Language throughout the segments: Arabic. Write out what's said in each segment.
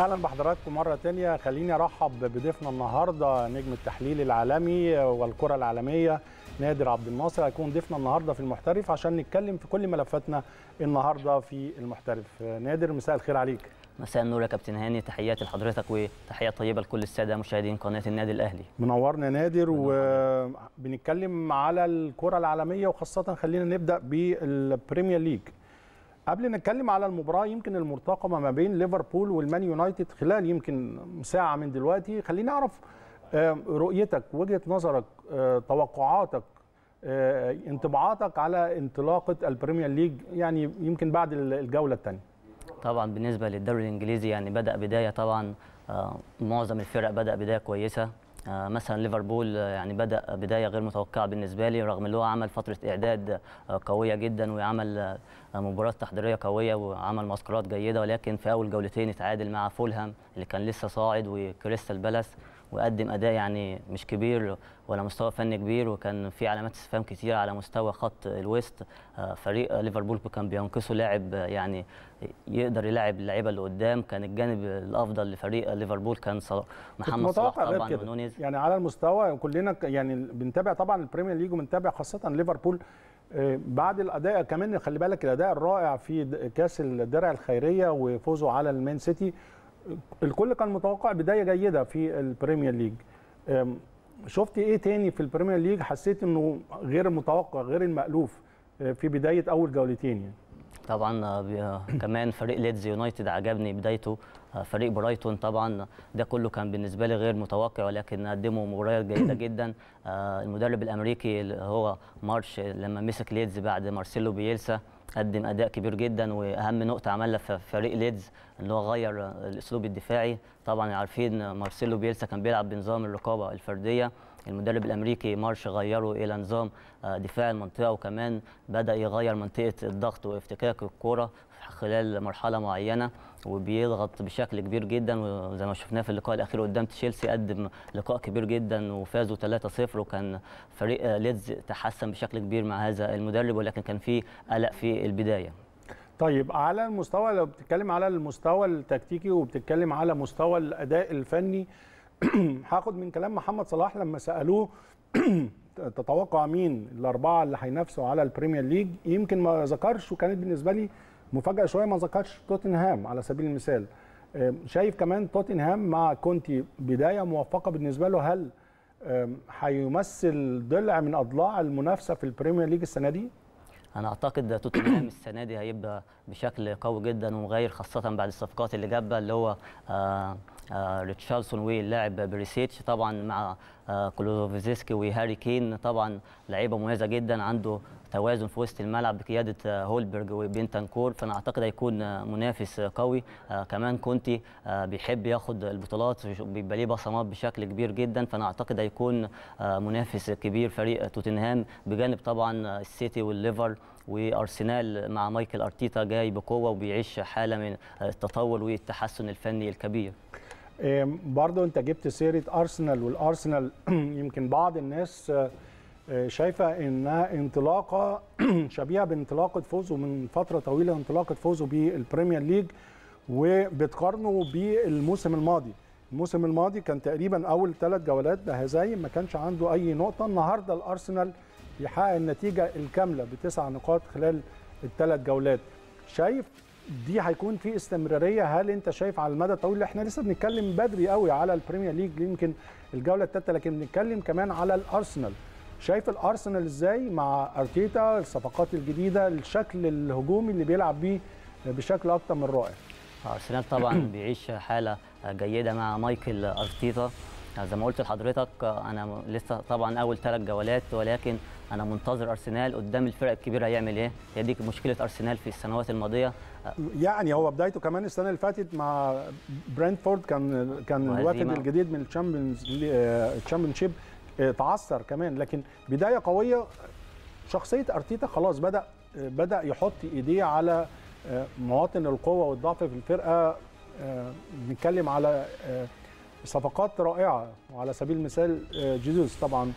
اهلا بحضراتكم مره تانية خليني ارحب بضيفنا النهارده نجم التحليل العالمي والكره العالميه نادر عبد الناصر هيكون ضيفنا النهارده في المحترف عشان نتكلم في كل ملفاتنا النهارده في المحترف نادر مساء الخير عليك مساء النور يا كابتن هاني تحياتي لحضرتك وتحيات طيبه لكل الساده مشاهدين قناه النادي الاهلي منورنا نادر وبنتكلم على الكره العالميه وخاصه خلينا نبدا بالبريمير ليج قبل نتكلم على المباراه يمكن المرتقبه ما بين ليفربول والمان يونايتد خلال يمكن ساعه من دلوقتي خلينا نعرف آه، رؤيتك وجهه نظرك آه، توقعاتك آه، انطباعاتك على انطلاقه البريمير ليج يعني يمكن بعد الجوله الثانيه طبعا بالنسبه للدوري الانجليزي يعني بدا بدايه طبعا معظم الفرق بدا بدايه كويسه آه، مثلا ليفربول آه، يعني بدا بدايه غير متوقعه بالنسبه لي رغم ان هو عمل فتره اعداد آه، قويه جدا وعمل مباراه تحضيريه قويه وعمل معسكرات جيده ولكن في اول جولتين اتعادل مع فولهام اللي كان لسه صاعد وكريستال بالاس وقدم اداء يعني مش كبير ولا مستوى فني كبير وكان في علامات استفهام كثيره على مستوى خط الويست فريق ليفربول كان بينقصه لاعب يعني يقدر يلاعب اللعيبه اللي قدام كان الجانب الافضل لفريق ليفربول كان صلاح محمد صلاح طبعا ونونيز يعني على المستوى كلنا يعني بنتابع طبعا البريمير ليج وبنتابع خاصه ليفربول آه، بعد الاداء كمان خلي بالك الاداء الرائع في كاس الدرع الخيريه وفوزه على المان سيتي الكل كان متوقع بدايه جيده في البريمير ليج شفت ايه تاني في البريمير ليج حسيت انه غير المتوقع غير المالوف آه، في بدايه اول جولتين يعني طبعا آه، آه، كمان فريق ليدز يونايتد عجبني بدايته آه، فريق برايتون طبعا ده كله كان بالنسبه لي غير متوقع ولكن قدموا مباريات جيده جدا المدرب الامريكي اللي هو مارش لما مسك ليدز بعد مارسيلو بيلسا قدم اداء كبير جدا واهم نقطه عملها في فريق ليدز ان هو غير الاسلوب الدفاعي طبعا عارفين مارسيلو بيلسا كان بيلعب بنظام الرقابه الفرديه المدرب الامريكي مارش غيره الى نظام آه، دفاع المنطقه وكمان بدا يغير منطقه الضغط وافتكاك الكره خلال مرحله معينه وبيضغط بشكل كبير جدا وزي ما شفناه في اللقاء الاخير قدام تشيلسي قدم لقاء كبير جدا وفازوا 3-0 وكان فريق ليدز تحسن بشكل كبير مع هذا المدرب ولكن كان في قلق في البدايه طيب على المستوى لو بتتكلم على المستوى التكتيكي وبتتكلم على مستوى الاداء الفني هاخد من كلام محمد صلاح لما سالوه تتوقع مين الاربعه اللي هينافسوا على البريمير ليج يمكن ما ذكرش وكانت بالنسبه لي مفاجاه شويه ما ذكرش توتنهام على سبيل المثال شايف كمان توتنهام مع كونتي بدايه موفقه بالنسبه له هل هيمثل ضلع من اضلاع المنافسه في البريمير ليج السنه دي انا اعتقد توتنهام السنه دي هيبقى بشكل قوي جدا ومغير خاصه بعد الصفقات اللي جابها اللي هو آآ آه، آآ آه، واللاعب بريسيتش طبعا مع آه، كلوفيزيسكي وهاري كين طبعا لعيبه مميزه جدا عنده توازن في وسط الملعب بقياده آه، هولبرج وبنتنكور فانا اعتقد هيكون آه، منافس آه، قوي كمان كونتي بيحب ياخد البطولات بيبقى ليه بصمات بشكل كبير جدا فانا اعتقد هيكون منافس كبير فريق توتنهام بجانب طبعا السيتي والليفر وارسنال مع مايكل ارتيتا جاي بقوه وبيعيش حاله من التطور والتحسن الفني الكبير برضه انت جبت سيره ارسنال والارسنال يمكن بعض الناس شايفه انها انطلاقه شبيهه بانطلاقه فوزه من فتره طويله انطلاقه فوزه بالبريمير ليج وبتقارنه بالموسم الماضي الموسم الماضي كان تقريبا اول ثلاث جولات بهزايم ما كانش عنده اي نقطه النهارده الارسنال بيحقق النتيجه الكامله بتسع نقاط خلال الثلاث جولات شايف دي هيكون في استمراريه هل انت شايف على المدى الطويل احنا لسه بنتكلم بدري قوي على البريمير ليج يمكن الجوله الثالثه لكن بنتكلم كمان على الارسنال شايف الارسنال ازاي مع ارتيتا الصفقات الجديده الشكل الهجومي اللي بيلعب بيه بشكل اكتر من رائع ارسنال طبعا بيعيش حاله جيده مع مايكل ارتيتا زي ما قلت لحضرتك انا لسه طبعا اول ثلاث جولات ولكن انا منتظر ارسنال قدام الفرق الكبيره هيعمل ايه هي دي مشكله ارسنال في السنوات الماضيه يعني هو بدايته كمان السنه اللي فاتت مع برنتفورد كان كان الواحد الجديد من الشامبيونز آه، الشامبيونشيب اتعثر كمان لكن بدايه قويه شخصيه ارتيتا خلاص بدا بدا يحط ايديه على آه، مواطن القوه والضعف في الفرقه آه، بنتكلم على آه، صفقات رائعه وعلى سبيل المثال جيزوس طبعا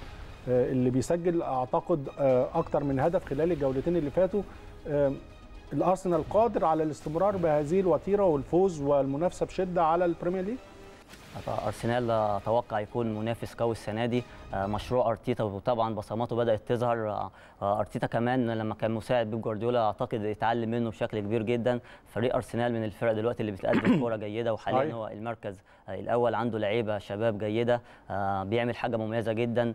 اللي بيسجل اعتقد اكتر من هدف خلال الجولتين اللي فاتوا الارسنال قادر على الاستمرار بهذه الوتيره والفوز والمنافسه بشده على البريمير ليج ارسنال اتوقع يكون منافس قوي السنه دي آه، مشروع ارتيتا وطبعا بصماته بدات تظهر آه، آه، ارتيتا كمان لما كان مساعد بيب جوارديولا اعتقد اتعلم منه بشكل كبير جدا فريق ارسنال من الفرق دلوقتي اللي بتقدم كوره جيده وحاليا هو المركز الاول عنده لعيبه شباب جيده بيعمل حاجه مميزه جدا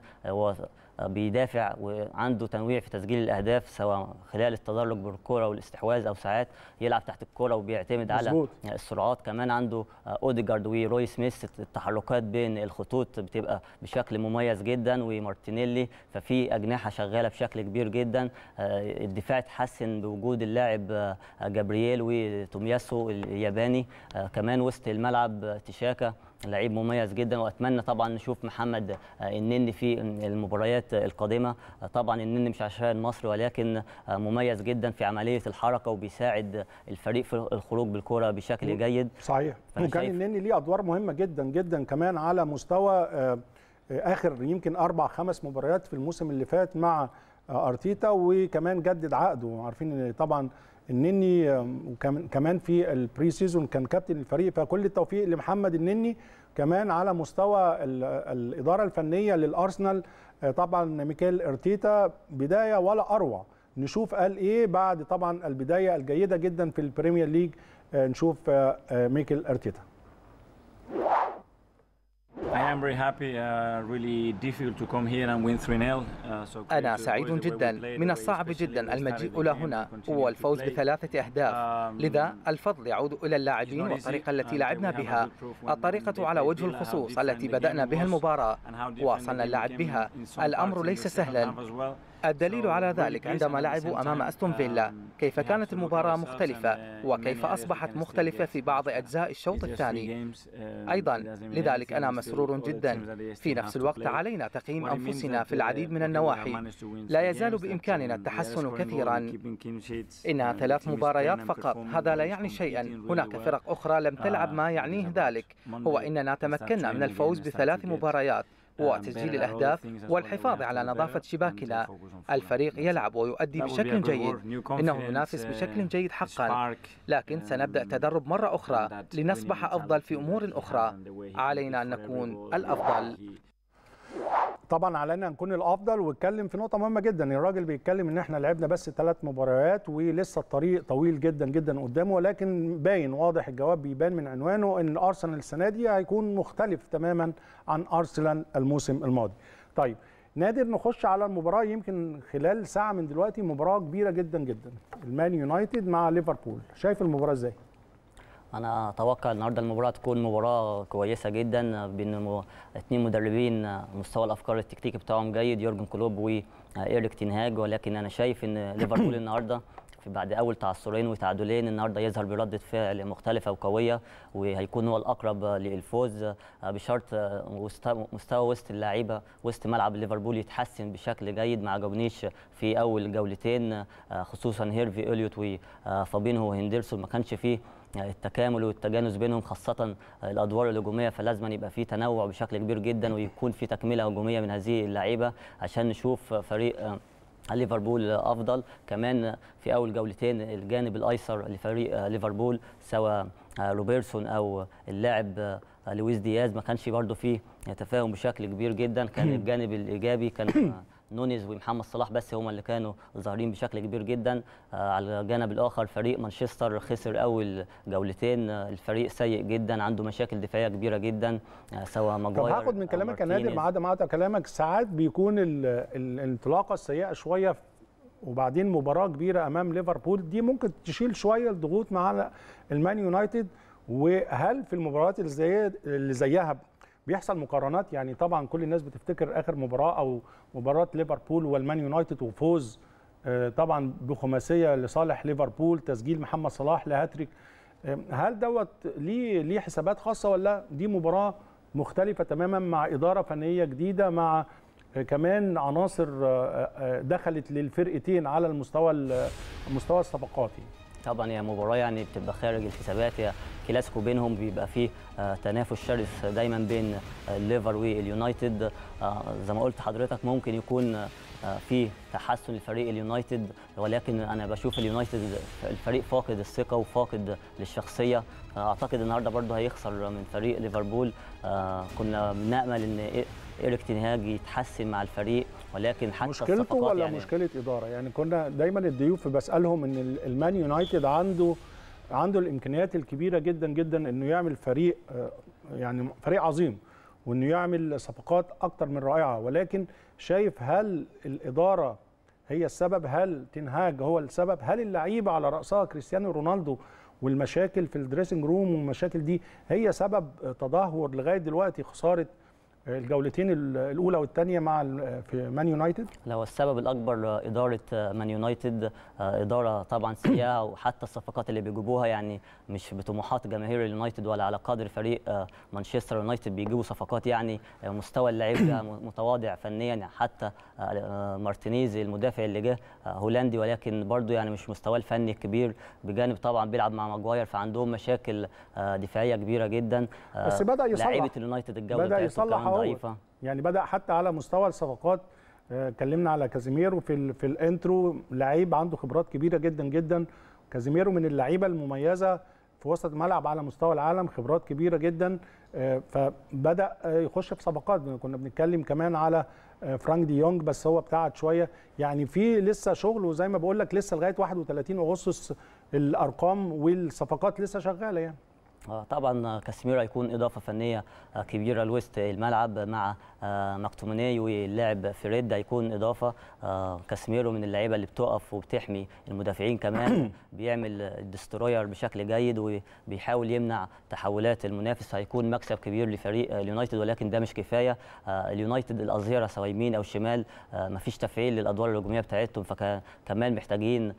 بيدافع وعنده تنويع في تسجيل الاهداف سواء خلال التدرج بالكوره والاستحواذ او ساعات يلعب تحت الكوره وبيعتمد مزبوط. على يعني السرعات كمان عنده اوديجارد وروي سميث التحركات بين الخطوط بتبقى بشكل مميز جدا ومارتينيلي ففي اجنحه شغاله بشكل كبير جدا آه، الدفاع اتحسن بوجود اللاعب آه، جابرييل وتومياسو الياباني آه، كمان وسط الملعب تشاكا لعيب مميز جدا واتمنى طبعا نشوف محمد آه، النني في المباريات القادمه آه، طبعا النني مش عشان مصر ولكن آه، مميز جدا في عمليه الحركه وبيساعد الفريق في الخروج بالكره بشكل جيد صحيح وكان النني ليه ادوار مهمه جدا جدا كمان على مستوى اخر يمكن اربع خمس مباريات في الموسم اللي فات مع ارتيتا وكمان جدد عقده عارفين ان طبعا النني وكمان في البري سيزون كان كابتن الفريق فكل التوفيق لمحمد النني كمان على مستوى الاداره الفنيه للارسنال آه، طبعا ميكيل ارتيتا بدايه ولا اروع نشوف قال ايه بعد طبعا البدايه الجيده جدا في البريمير ليج آه، نشوف آه، ميكيل ارتيتا Uh, أنا سعيد جدا من الصعب جدا المجيء إلى هنا والفوز بثلاثة أهداف um, لذا الفضل يعود إلى اللاعبين والطريقة uh, التي لعبنا بها الطريقة على وجه الخصوص التي بدأنا بها المباراة واصلنا اللعب بها الأمر ليس سهلا الدليل على ذلك عندما لعبوا أمام أستون فيلا كيف كانت المباراة مختلفة وكيف أصبحت مختلفة في بعض أجزاء الشوط الثاني أيضا لذلك أنا مسرور جدا في نفس الوقت علينا تقييم أنفسنا في العديد من النواحي لا يزال بإمكاننا التحسن كثيرا إنها ثلاث مباريات فقط هذا لا يعني شيئا هناك فرق أخرى لم تلعب ما يعنيه ذلك هو إننا تمكنا من الفوز بثلاث مباريات وتسجيل الأهداف والحفاظ على نظافة شباكنا الفريق يلعب ويؤدي بشكل جيد إنه ينافس بشكل جيد حقا لكن سنبدأ تدرب مرة أخرى لنصبح أفضل في أمور أخرى علينا أن نكون الأفضل طبعا علينا نكون الافضل واتكلم في نقطه مهمه جدا الراجل بيتكلم ان احنا لعبنا بس ثلاث مباريات ولسه الطريق طويل جدا جدا قدامه ولكن باين واضح الجواب بيبان من عنوانه ان ارسنال السنه دي هيكون مختلف تماما عن ارسنال الموسم الماضي طيب نادر نخش على المباراه يمكن خلال ساعه من دلوقتي مباراه كبيره جدا جدا المان يونايتد مع ليفربول شايف المباراه ازاي انا اتوقع النهارده المباراه تكون مباراه كويسه جدا بين اثنين مدربين مستوى الافكار التكتيكي بتاعهم جيد يورجن كلوب وايريك تنهاج ولكن انا شايف ان ليفربول النهارده بعد اول تعثرين وتعادلين النهارده يظهر برده فعل مختلفه وقويه وهيكون هو الاقرب للفوز بشرط مستوى وسط اللعيبه وسط ملعب ليفربول يتحسن بشكل جيد ما عجبنيش في اول جولتين خصوصا هيرفي اليوت وفابينهو هندرسون ما كانش فيه يعني التكامل والتجانس بينهم خاصه الادوار الهجوميه فلازم يبقى في تنوع بشكل كبير جدا ويكون في تكمله هجوميه من هذه اللعيبه عشان نشوف فريق ليفربول افضل كمان في اول جولتين الجانب الايسر لفريق ليفربول سواء روبرتسون او اللاعب لويس دياز ما كانش برده فيه تفاهم بشكل كبير جدا كان الجانب الايجابي كان نونيز ومحمد صلاح بس هما اللي كانوا ظاهرين بشكل كبير جدا آه، على الجانب الاخر فريق مانشستر خسر اول جولتين آه، الفريق سيء جدا عنده مشاكل دفاعيه كبيره جدا آه، سواء ماجواير طب هاخد من كلامك يا نادر ما عدا ما عدا كلامك ساعات بيكون الانطلاقه السيئه شويه وبعدين مباراه كبيره امام ليفربول دي ممكن تشيل شويه الضغوط مع المان يونايتد وهل في المباريات اللي زيها بيحصل مقارنات يعني طبعا كل الناس بتفتكر اخر مباراه او مباراه ليفربول والمان يونايتد وفوز آه، طبعا بخماسيه لصالح ليفربول تسجيل محمد صلاح لهاتريك آه، هل دوت ليه ليه حسابات خاصه ولا دي مباراه مختلفه تماما مع اداره فنيه جديده مع آه، كمان عناصر دخلت للفرقتين على المستوى المستوى الصفقاتي طبعا هي مباراه يعني بتبقى خارج الحسابات هي كلاسيكو بينهم بيبقى فيه آه، تنافس شرس دايما بين الليفر آه، واليونايتد آه، زي ما قلت حضرتك ممكن يكون آه، في تحسن لفريق اليونايتد ولكن انا بشوف اليونايتد الفريق فاقد الثقه وفاقد للشخصيه آه، اعتقد النهارده برده هيخسر من فريق ليفربول آه، كنا بنامل ان ايريك تنهاج يتحسن مع الفريق ولكن حتى مشكلته ولا يعني مشكله اداره يعني كنا دايما الضيوف بسالهم ان المان يونايتد عنده عنده الامكانيات الكبيره جدا جدا انه يعمل فريق يعني فريق عظيم وانه يعمل صفقات اكتر من رائعه ولكن شايف هل الاداره هي السبب هل تنهاج هو السبب هل اللعيبه على راسها كريستيانو رونالدو والمشاكل في الدريسنج روم والمشاكل دي هي سبب تدهور لغايه دلوقتي خساره الجولتين الاولى والثانيه مع في مان يونايتد لو السبب الاكبر اداره مان آه، يونايتد اداره طبعا سيئه وحتى الصفقات اللي بيجيبوها يعني مش بطموحات جماهير اليونايتد ولا على قدر فريق آه، مانشستر يونايتد بيجيبوا صفقات يعني آه، مستوى اللعيبه متواضع فنيا يعني حتى مارتينيز المدافع اللي جه هولندي ولكن برضه يعني مش مستواه الفني الكبير بجانب طبعا بيلعب مع ماجواير فعندهم مشاكل دفاعيه كبيره جدا بس بدا يصلح لعيبه اليونايتد الجوله بدا يصلح ضعيفه يعني بدا حتى على مستوى الصفقات اتكلمنا آه، على كازيميرو في في الانترو لعيب عنده خبرات كبيره جدا جدا كازيميرو من اللعيبه المميزه في وسط الملعب على مستوى العالم خبرات كبيره جدا آه، فبدا آه، يخش في صفقات كنا بنتكلم كمان على فرانك دي يونج بس هو ابتعد شويه يعني في لسه شغل وزي ما بقول لك لسه لغايه 31 اغسطس الارقام والصفقات لسه شغاله يعني آه، طبعا كاسيميرو هيكون اضافه فنيه آه، كبيره لوسط الملعب مع مكتوميناي آه، واللاعب فريد هيكون اضافه كاسيميرو من اللعيبه اللي بتقف وبتحمي المدافعين كمان بيعمل الدستروير بشكل جيد وبيحاول يمنع تحولات المنافس هيكون مكسب كبير لفريق اليونايتد ولكن ده مش كفايه اليونايتد الاظهره سواء يمين او شمال مفيش تفعيل للادوار الهجوميه بتاعتهم فكمان محتاجين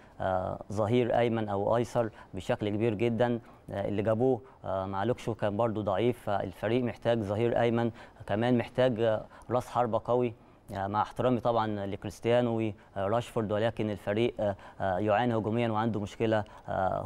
ظهير ايمن او ايسر بشكل كبير جدا اللي جابوه آه، مع لوكشو كان برضو ضعيف فالفريق محتاج ظهير ايمن كمان محتاج آه، راس حربه قوي آه، مع احترامي طبعا لكريستيانو وراشفورد ولكن الفريق يعاني هجوميا وعنده مشكله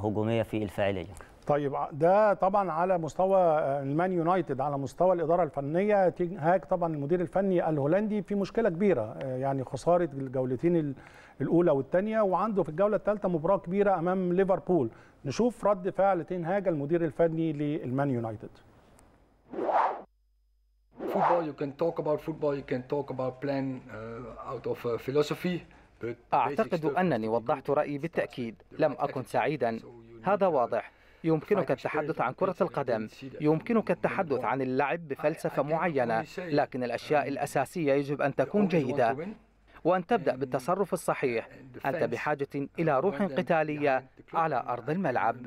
هجوميه في الفاعليه طيب ده طبعا على مستوى المان يونايتد على مستوى الاداره الفنيه تيج طبعا المدير الفني الهولندي في مشكله كبيره يعني خساره الجولتين الاولى والثانيه وعنده في الجوله الثالثه مباراه كبيره امام ليفربول نشوف رد فعل تين هاج المدير الفني للمان يونايتد football you can talk about football you can talk about plan uh, out of uh, philosophy أعتقد أنني وضحت رأيي بالتأكيد لم أكن سعيدا هذا واضح يمكنك التحدث عن كرة القدم يمكنك التحدث عن اللعب بفلسفة معينة لكن الأشياء um, الأساسية يجب أن تكون جيدة وأن تبدأ بالتصرف الصحيح أنت بحاجة إلى روح قتالية على أرض الملعب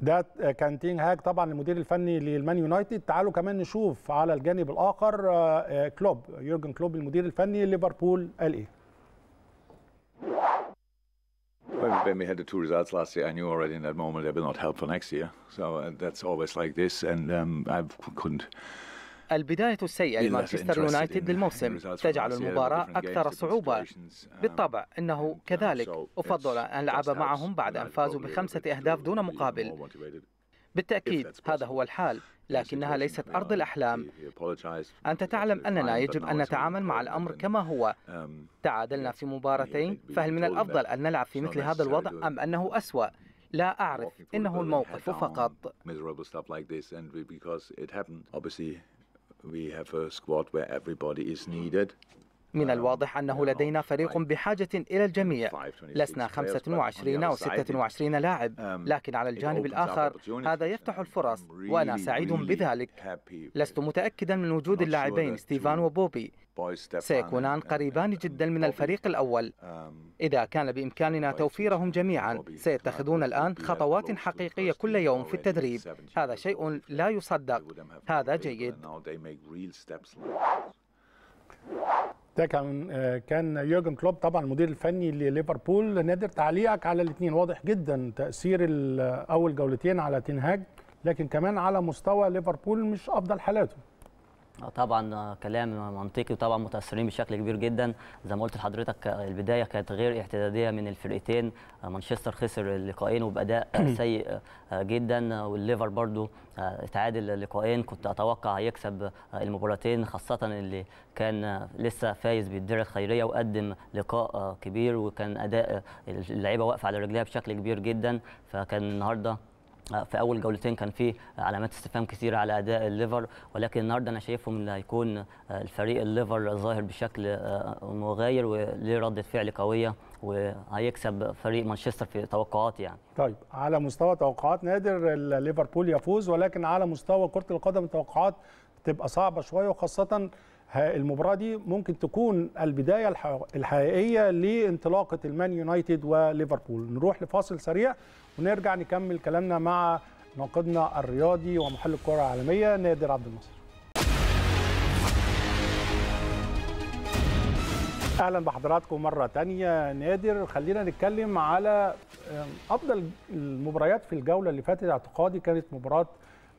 ده كان تين هاج طبعا المدير الفني للمان يونايتد تعالوا كمان نشوف على الجانب الاخر آه، كلوب يورجن كلوب المدير الفني ليفربول قال ايه When we had the two results last year, I knew already in that moment they will not help for next year. So uh, that's always like this, and um, I couldn't البداية السيئة لمانشستر يونايتد للموسم تجعل المباراة أكثر صعوبة بالطبع أنه كذلك أفضل أن ألعب معهم بعد أن فازوا بخمسة أهداف دون مقابل بالتأكيد هذا هو الحال لكنها ليست أرض الأحلام أنت تعلم أننا يجب أن نتعامل مع الأمر كما هو um, تعادلنا في مباراتين فهل من الأفضل أن نلعب في مثل هذا الوضع أم أنه أسوأ لا أعرف إنه الموقف فقط we have a squad where everybody is needed. من الواضح أنه لدينا فريق بحاجة إلى الجميع لسنا 25 أو 26 لاعب لكن على الجانب الآخر هذا يفتح الفرص وأنا سعيد بذلك لست متأكدا من وجود اللاعبين ستيفان وبوبي سيكونان قريبان جدا من الفريق الأول إذا كان بإمكاننا توفيرهم جميعا سيتخذون الآن خطوات حقيقية كل يوم في التدريب هذا شيء لا يصدق هذا جيد ده كان كان يورجن كلوب طبعا المدير الفني لليفربول نادر تعليقك على الاثنين واضح جدا تاثير اول جولتين على تنهاج لكن كمان على مستوى ليفربول مش افضل حالاته آه، طبعا آه، كلام منطقي وطبعا متاثرين بشكل كبير جدا زي ما قلت لحضرتك آه، البدايه كانت غير اعتداديه من الفرقتين مانشستر خسر اللقاءين وباداء سيء جدا والليفر برضو اتعادل اللقاءين كنت اتوقع هيكسب المباراتين خاصه اللي كان لسه فايز بالدرع الخيريه وقدم لقاء كبير وكان اداء اللعيبه واقفه على رجليها بشكل كبير جدا فكان النهارده في اول جولتين كان في علامات استفهام كثيره على اداء الليفر ولكن النهارده انا شايفهم ان هيكون الفريق الليفر ظاهر بشكل آه، مغاير وليه رده فعل قويه وهيكسب فريق مانشستر في توقعاتي يعني طيب على مستوى توقعات نادر ليفربول يفوز ولكن على مستوى كره القدم التوقعات تبقى صعبه شويه وخاصه المباراه دي ممكن تكون البدايه الحقيقيه لانطلاقه المان يونايتد وليفربول نروح لفاصل سريع ونرجع نكمل كلامنا مع ناقدنا الرياضي ومحلل الكره العالميه نادر عبد الناصر اهلا بحضراتكم مره تانية نادر خلينا نتكلم على افضل المباريات في الجوله اللي فاتت اعتقادي كانت مباراه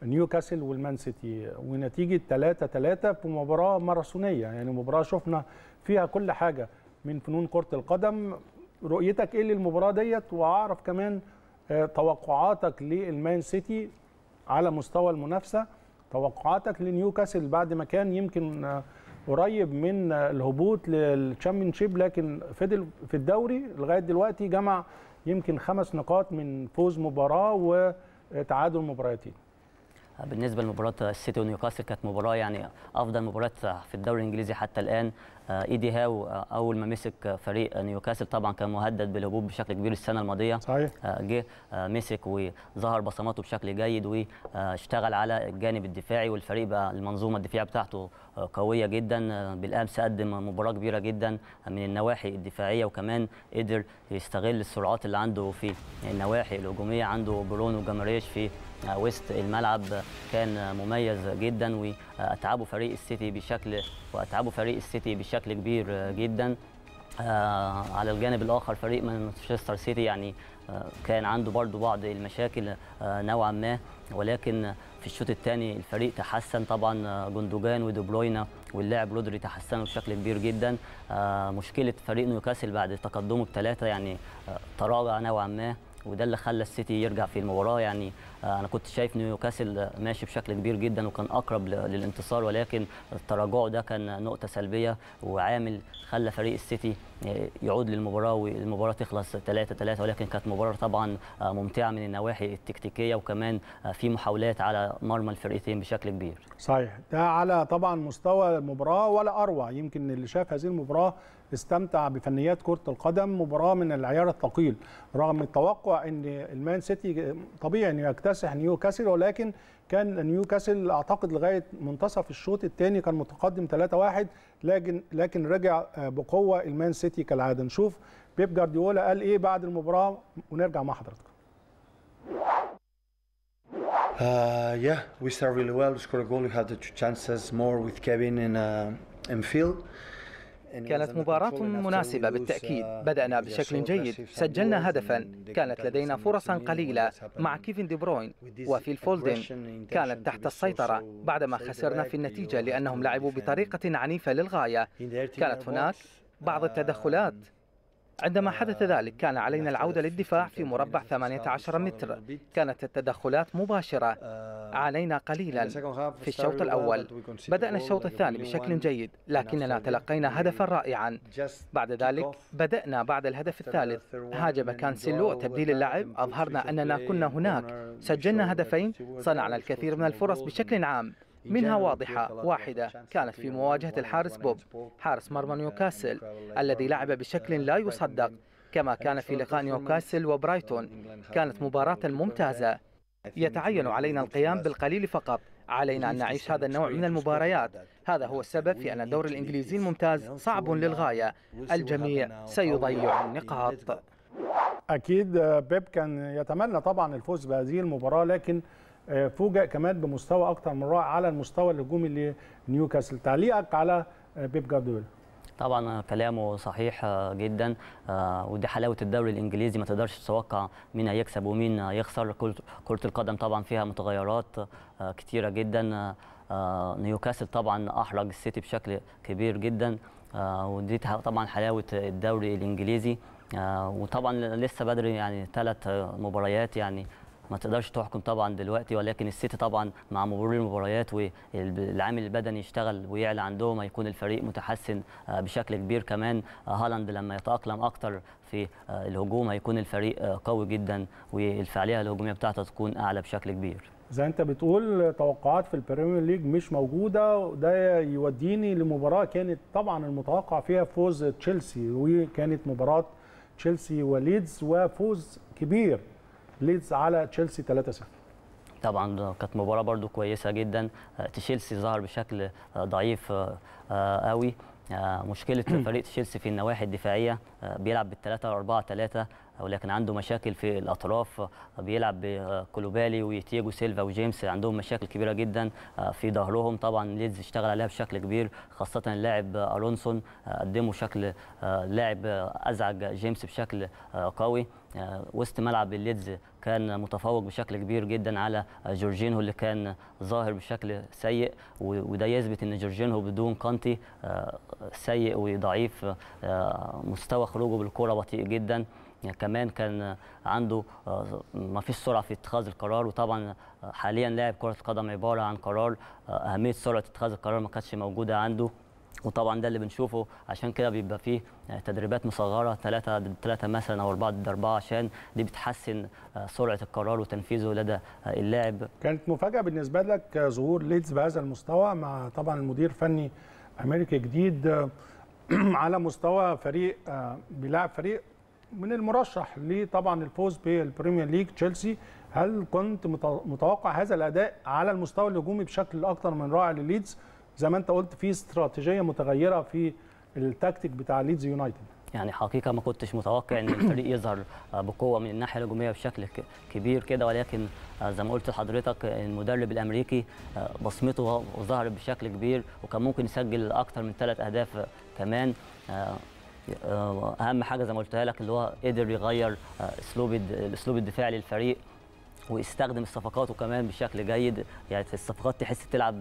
نيوكاسل والمان سيتي ونتيجه 3 3 في مباراه ماراثونيه يعني مباراه شفنا فيها كل حاجه من فنون كره القدم رؤيتك ايه للمباراه ديت واعرف كمان آه، توقعاتك للمان سيتي على مستوى المنافسه توقعاتك لنيوكاسل بعد ما كان يمكن آه، قريب من آه، الهبوط للتشامبيونشيب لكن فضل في الدوري لغايه دلوقتي جمع يمكن خمس نقاط من فوز مباراه وتعادل مباراتين بالنسبه لمباراه السيتي ونيوكاسل كانت مباراه يعني افضل مباراه في الدوري الانجليزي حتى الان آه، ايدي هاو آه، اول ما مسك فريق نيوكاسل طبعا كان مهدد بالهبوط بشكل كبير السنه الماضيه صحيح آه، جه مسك وظهر بصماته بشكل جيد واشتغل على الجانب الدفاعي والفريق بقى المنظومه الدفاعيه بتاعته قويه جدا بالامس قدم مباراه كبيره جدا من النواحي الدفاعيه وكمان قدر يستغل السرعات اللي عنده في النواحي الهجوميه عنده برونو جامريش في وسط الملعب كان مميز جدا واتعبوا فريق السيتي بشكل واتعبوا فريق السيتي بشكل كبير جدا آه، على الجانب الاخر فريق مانشستر سيتي يعني آه، كان عنده برضو بعض المشاكل آه، نوعا ما ولكن في الشوط الثاني الفريق تحسن طبعا جندوجان ودي واللاعب رودري تحسنوا بشكل كبير جدا مشكله فريق نيوكاسل بعد تقدمه بثلاثه يعني تراجع نوعا ما وده اللي خلى السيتي يرجع في المباراه يعني آه، انا كنت شايف نيوكاسل ماشي بشكل كبير جدا وكان اقرب للانتصار ولكن التراجع ده كان نقطه سلبيه وعامل خلى فريق السيتي آه، يعود للمباراه والمباراه تخلص 3 3 ولكن كانت مباراه طبعا آه، ممتعه من النواحي التكتيكيه وكمان في محاولات على مرمى الفرقتين بشكل كبير. صحيح ده على طبعا مستوى المباراه ولا اروع يمكن اللي شاف هذه المباراه استمتع بفنيات كره القدم مباراه من العيار الثقيل رغم التوقع ان المان سيتي طبيعي انه يكتسح نيوكاسل ولكن كان نيوكاسل اعتقد لغايه منتصف الشوط الثاني كان متقدم 3-1 لكن لكن رجع بقوه المان سيتي كالعاده نشوف بيب جارديولا قال ايه بعد المباراه ونرجع مع حضرتك Uh, yeah, we started really well, scored a goal. We had the two chances more with Kevin in uh, and Phil. كانت مباراة مناسبة بالتأكيد آه، بدأنا بشكل جيد سجلنا هدفا كانت لدينا فرصا قليلة مع كيفن دي بروين وفي الفولدين كانت تحت السيطرة بعدما خسرنا في النتيجة لأنهم لعبوا بطريقة عنيفة للغاية كانت هناك بعض آه، التدخلات عندما حدث ذلك كان علينا العودة للدفاع في مربع 18 متر كانت التدخلات مباشرة آه، علينا قليلا في الشوط الأول بدأنا الشوط الثاني بشكل جيد لكننا تلقينا هدفا رائعا بعد ذلك بدأنا بعد الهدف الثالث هاجم كانسيلو تبديل اللعب أظهرنا أننا كنا هناك سجلنا هدفين صنعنا الكثير من الفرص بشكل عام منها واضحة واحدة كانت في مواجهة الحارس بوب حارس مرمى نيوكاسل الذي لعب بشكل لا يصدق كما كان في لقاء نيوكاسل وبرايتون كانت مباراة ممتازة يتعين علينا القيام بالقليل فقط علينا أن نعيش هذا النوع من المباريات هذا هو السبب في أن الدور الإنجليزي الممتاز صعب للغاية الجميع سيضيع النقاط أكيد آه، بيب كان يتمنى طبعا الفوز بهذه المباراة لكن آه، فوجئ كمان بمستوى اكتر من رائع على المستوى الهجومي لنيوكاسل تعليقك على آه، بيب جارديولا طبعا كلامه صحيح آه، جدا ودي حلاوه الدوري الانجليزي ما تقدرش تتوقع مين هيكسب ومين هيخسر كره القدم طبعا فيها متغيرات كتيره جدا نيوكاسل طبعا احرج السيتي بشكل كبير جدا ودي طبعا حلاوه الدوري الانجليزي وطبعا لسه بدري يعني ثلاث مباريات يعني ما تقدرش تحكم طبعا دلوقتي ولكن السيتي طبعا مع مرور المباريات والعامل البدني يشتغل ويعلى عندهم هيكون الفريق متحسن آه، بشكل كبير كمان آه، هالاند لما يتاقلم اكتر في آه، الهجوم هيكون الفريق قوي جدا والفعاليه الهجوميه بتاعته تكون اعلى بشكل كبير زي انت بتقول توقعات في البريمير ليج مش موجوده وده يوديني لمباراه كانت طبعا المتوقع فيها فوز تشيلسي وكانت مباراه تشيلسي وليدز وفوز كبير ليدز على تشيلسي 3-0 طبعا كانت مباراه برده كويسه جدا آه، تشيلسي ظهر بشكل آه، ضعيف آه، قوي مشكله فريق تشيلسي في النواحي الدفاعيه بيلعب بالثلاثة 3 4 3 ولكن عنده مشاكل في الاطراف بيلعب بكلوبالي وتياجو سيلفا وجيمس عندهم مشاكل كبيره جدا في ظهرهم طبعا ليدز اشتغل عليها بشكل كبير خاصه اللاعب الونسون قدمه شكل لاعب ازعج جيمس بشكل قوي آه، وسط ملعب الليدز كان متفوق بشكل كبير جدا على جورجينهو اللي كان ظاهر بشكل سيء وده يثبت ان جورجينهو بدون كانتي آه، سيء وضعيف آه، مستوى خروجه بالكره بطيء جدا كمان كان عنده ما فيش سرعه في اتخاذ القرار وطبعا حاليا لاعب كره القدم عباره عن قرار اهميه سرعه اتخاذ القرار ما كانتش موجوده عنده وطبعا ده اللي بنشوفه عشان كده بيبقى فيه تدريبات مصغره ثلاثه ضد ثلاثه مثلا او اربعه ضد اربعه عشان دي بتحسن آه، سرعه القرار وتنفيذه لدى آه، اللاعب. كانت مفاجاه بالنسبه لك ظهور ليدز بهذا المستوى مع طبعا المدير فني امريكي جديد آه، على مستوى فريق بيلاعب فريق من المرشح ليه طبعا الفوز بالبريمير ليج تشيلسي هل كنت متوقع هذا الاداء على المستوى الهجومي بشكل اكثر من رائع لليدز زي ما انت قلت في استراتيجيه متغيره في التكتيك بتاع ليدز يونايتد يعني حقيقة ما كنتش متوقع أن الفريق يظهر بقوة من الناحية الهجومية بشكل كبير كده ولكن زي ما قلت لحضرتك المدرب الأمريكي آه، بصمته ظهرت بشكل كبير وكان ممكن يسجل اكثر من ثلاث أهداف كمان آه، آه، أهم حاجة زي ما قلتها لك اللي هو قدر يغير أسلوب الأسلوب الدفاعي للفريق ويستخدم الصفقات كمان بشكل جيد يعني الصفقات تحس تلعب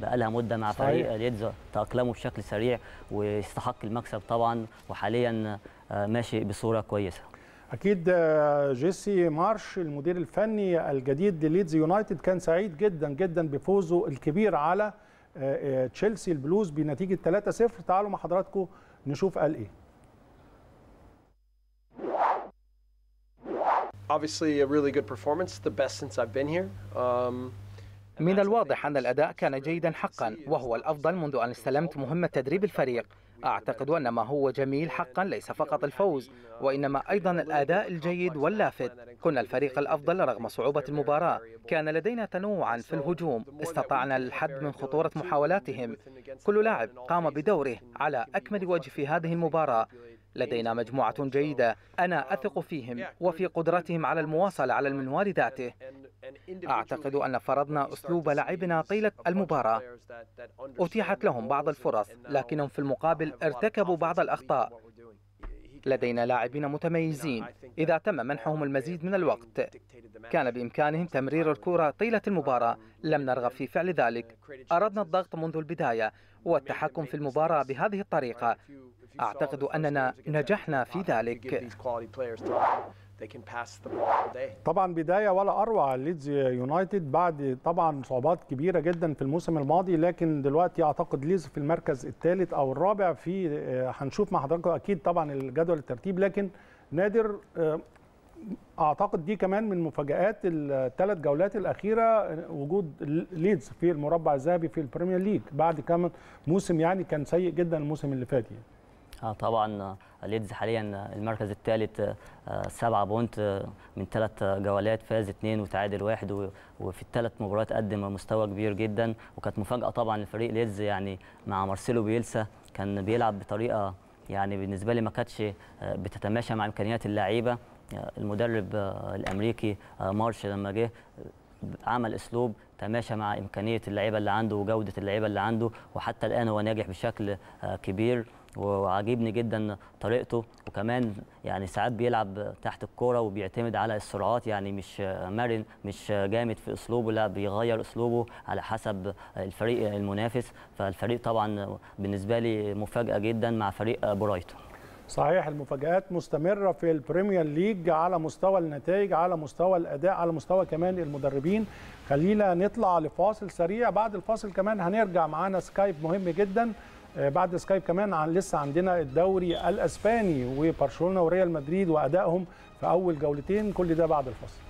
بقى لها مده مع فريق اليدز تاقلموا بشكل سريع ويستحق المكسب طبعا وحاليا آه، ماشي بصوره كويسه اكيد آه، جيسي مارش المدير الفني الجديد لليدز يونايتد كان سعيد جدا جدا بفوزه الكبير على آه، تشيلسي البلوز بنتيجه 3-0 تعالوا مع حضراتكم نشوف قال ايه obviously a really good performance, the best since I've been here. Um, من الواضح أن الأداء كان جيدا حقا وهو الأفضل منذ أن استلمت مهمة تدريب الفريق أعتقد أن ما هو جميل حقا ليس فقط الفوز وإنما أيضا الأداء الجيد واللافت كنا الفريق الأفضل رغم صعوبة المباراة كان لدينا تنوعا في الهجوم استطعنا الحد من خطورة محاولاتهم كل لاعب قام بدوره على أكمل وجه في هذه المباراة لدينا مجموعة جيدة أنا أثق فيهم وفي قدرتهم على المواصلة على المنوال ذاته أعتقد أن فرضنا أسلوب لعبنا طيلة المباراة أتيحت لهم بعض الفرص لكنهم في المقابل ارتكبوا بعض الأخطاء لدينا لاعبين متميزين إذا تم منحهم المزيد من الوقت كان بإمكانهم تمرير الكرة طيلة المباراة لم نرغب في فعل ذلك أردنا الضغط منذ البداية والتحكم في المباراة بهذه الطريقة أعتقد أننا نجحنا في ذلك طبعا بداية ولا أروع ليدز يونايتد بعد طبعا صعوبات كبيرة جدا في الموسم الماضي لكن دلوقتي أعتقد ليدز في المركز الثالث أو الرابع في آه، هنشوف مع حضراتكم أكيد طبعا الجدول الترتيب لكن نادر آه، اعتقد دي كمان من مفاجات الثلاث جولات الاخيره وجود ليدز في المربع الذهبي في البريمير ليج بعد كم موسم يعني كان سيء جدا الموسم اللي فات يعني. اه طبعا آه، ليدز حاليا آه، المركز الثالث آه، سبعة بونت من ثلاث جولات فاز اثنين وتعادل واحد وفي الثلاث مباريات قدم مستوى كبير جدا وكانت مفاجاه طبعا لفريق ليدز يعني مع مارسيلو بيلسا كان بيلعب بطريقه يعني بالنسبه لي ما كانتش بتتماشى مع امكانيات اللعيبه المدرب آه، الامريكي آه، مارش لما جه عمل اسلوب تماشى مع امكانيه اللعيبه اللي عنده وجوده اللعيبه اللي عنده وحتى الان هو ناجح بشكل آه، كبير وعاجبني جدا طريقته وكمان يعني ساعات بيلعب تحت الكوره وبيعتمد على السرعات يعني مش مرن مش جامد في اسلوبه لا بيغير اسلوبه على حسب الفريق المنافس فالفريق طبعا بالنسبه لي مفاجاه جدا مع فريق برايتون صحيح المفاجآت مستمرة في البريمير ليج على مستوى النتائج على مستوى الأداء على مستوى كمان المدربين خلينا نطلع لفاصل سريع بعد الفاصل كمان هنرجع معانا سكايب مهم جدا آه، بعد سكايب كمان عن لسه عندنا الدوري الاسباني وبرشلونه وريال مدريد وادائهم في اول جولتين كل ده بعد الفاصل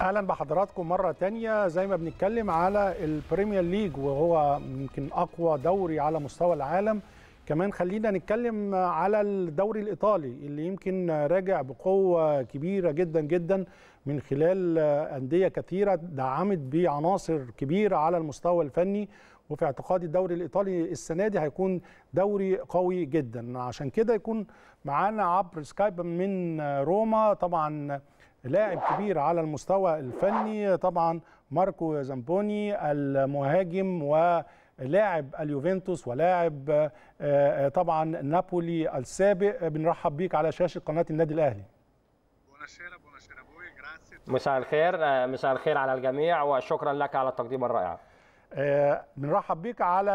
اهلا بحضراتكم مره تانية زي ما بنتكلم على البريمير ليج وهو يمكن اقوى دوري على مستوى العالم كمان خلينا نتكلم على الدوري الايطالي اللي يمكن راجع بقوه كبيره جدا جدا من خلال انديه كثيره دعمت بعناصر كبيره على المستوى الفني وفي اعتقادي الدوري الايطالي السنه دي هيكون دوري قوي جدا عشان كده يكون معانا عبر سكايب من روما طبعا لاعب كبير على المستوى الفني طبعا ماركو زامبوني المهاجم ولاعب اليوفنتوس ولاعب آه، آه، طبعا نابولي السابق بنرحب بيك على شاشه قناه النادي الاهلي مساء الخير آه، مساء الخير على الجميع وشكرا لك على التقديم الرائع آه، بنرحب بيك على